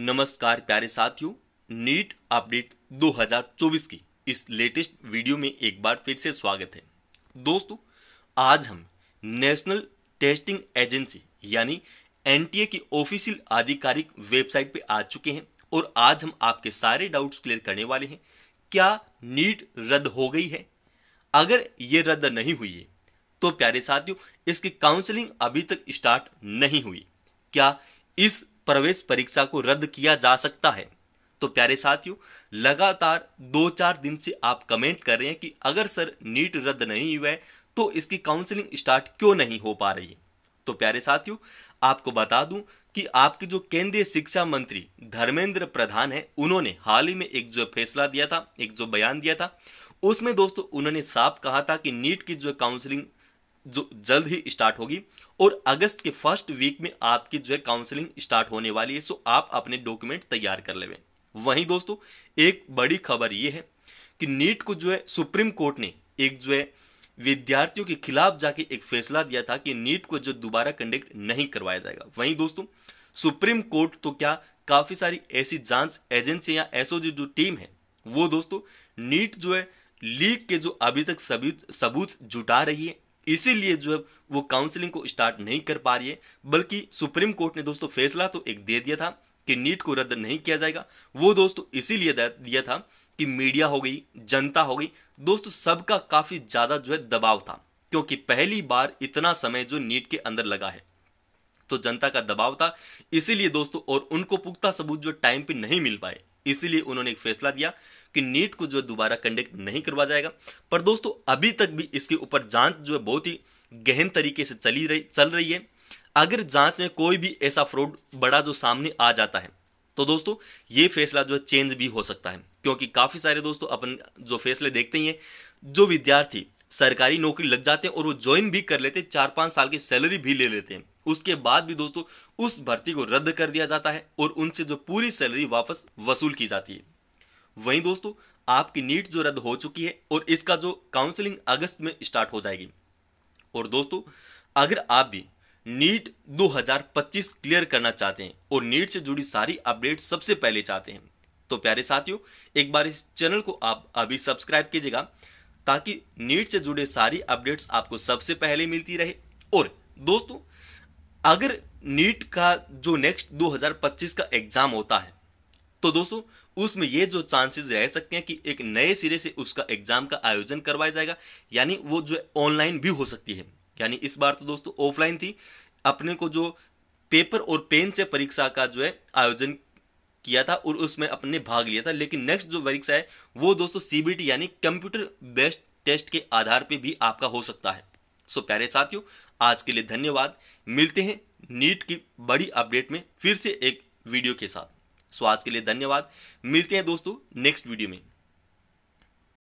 नमस्कार प्यारे साथियों नीट अपडेट 2024 की इस लेटेस्ट वीडियो में एक बार फिर से स्वागत है दोस्तों आज हम नेशनल टेस्टिंग एजेंसी यानी एनटीए की ऑफिशियल आधिकारिक वेबसाइट पे आ चुके हैं और आज हम आपके सारे डाउट्स क्लियर करने वाले हैं क्या नीट रद्द हो गई है अगर ये रद्द नहीं हुई है तो प्यारे साथियों इसकी काउंसलिंग अभी तक स्टार्ट नहीं हुई क्या इस प्रवेश परीक्षा को रद्द किया जा सकता है तो प्यारे साथियों लगातार दो चार दिन से आप कमेंट कर रहे हैं कि अगर सर नीट रद्द नहीं हुआ है तो इसकी काउंसलिंग स्टार्ट क्यों नहीं हो पा रही है तो प्यारे साथियों आपको बता दूं कि आपके जो केंद्रीय शिक्षा मंत्री धर्मेंद्र प्रधान है उन्होंने हाल ही में एक जो फैसला दिया था एक जो बयान दिया था उसमें दोस्तों उन्होंने साफ कहा था कि नीट की जो काउंसलिंग जो जल्द ही स्टार्ट होगी और अगस्त के फर्स्ट वीक में आपकी जो है काउंसलिंग स्टार्ट होने वाली है सो आप अपने डॉक्यूमेंट तैयार कर लेवें वहीं दोस्तों एक बड़ी खबर ये है कि नीट को जो है सुप्रीम कोर्ट ने एक जो है विद्यार्थियों के खिलाफ जाके एक फैसला दिया था कि नीट को जो दोबारा कंडक्ट नहीं करवाया जाएगा वहीं दोस्तों सुप्रीम कोर्ट तो क्या काफ़ी सारी ऐसी जांच एजेंसियां एसओजी जो टीम है वो दोस्तों नीट जो है लीग के जो अभी तक सबूत जुटा रही है इसीलिए जो है वो काउंसलिंग को स्टार्ट नहीं कर पा रही है बल्कि सुप्रीम कोर्ट ने दोस्तों फैसला तो एक दे दिया था कि नीट को रद्द नहीं किया जाएगा वो दोस्तों इसीलिए दिया था कि मीडिया हो गई जनता हो गई दोस्तों सबका काफ़ी ज़्यादा जो है दबाव था क्योंकि पहली बार इतना समय जो नीट के अंदर लगा है तो जनता का दबाव था इसीलिए दोस्तों और उनको पुख्ता सबूत जो टाइम पे नहीं मिल पाए इसीलिए उन्होंने एक फैसला दिया कि नीट को जो दोबारा कंडक्ट नहीं करवा जाएगा पर दोस्तों अभी तक भी इसके ऊपर जांच जो है बहुत ही गहन तरीके से चली रही चल रही है अगर जांच में कोई भी ऐसा फ्रॉड बड़ा जो सामने आ जाता है तो दोस्तों ये फैसला जो है चेंज भी हो सकता है क्योंकि काफ़ी सारे दोस्तों अपन जो फैसले देखते हैं जो विद्यार्थी सरकारी नौकरी लग जाते हैं और वो ज्वाइन भी कर लेते हैं चार पांच साल की सैलरी भी ले लेते हैं उसके बाद भी दोस्तों उस भर्ती को रद्द कर दिया जाता है और उनसे जो पूरी सैलरी वापस वसूल की जाती है वहीं दोस्तों आपकी नीट जो रद्द हो चुकी है और इसका जो काउंसलिंग अगस्त में स्टार्ट हो जाएगी और दोस्तों अगर आप भी नीट 2025 क्लियर करना चाहते हैं और नीट से जुड़ी सारी अपडेट सबसे पहले चाहते हैं तो प्यारे साथियों एक बार इस चैनल को आप अभी सब्सक्राइब कीजिएगा ताकि नीट से जुड़े सारी अपडेट्स आपको सबसे पहले मिलती रहे और दोस्तों अगर नीट का जो नेक्स्ट 2025 का एग्ज़ाम होता है तो दोस्तों उसमें ये जो चांसेस रह सकते हैं कि एक नए सिरे से उसका एग्ज़ाम का आयोजन करवाया जाएगा यानी वो जो ऑनलाइन भी हो सकती है यानी इस बार तो दोस्तों ऑफलाइन थी अपने को जो पेपर और पेन से परीक्षा का जो है आयोजन किया था और उसमें अपने भाग लिया था लेकिन नेक्स्ट जो परीक्षा है वो दोस्तों सीबीटी यानी कंप्यूटर बेस्ड टेस्ट के आधार पर भी आपका हो सकता है सो प्यारे साथियों आज के लिए धन्यवाद मिलते हैं नीट की बड़ी अपडेट में फिर से एक वीडियो के साथ सो आज के लिए धन्यवाद मिलते हैं दोस्तों नेक्स्ट वीडियो में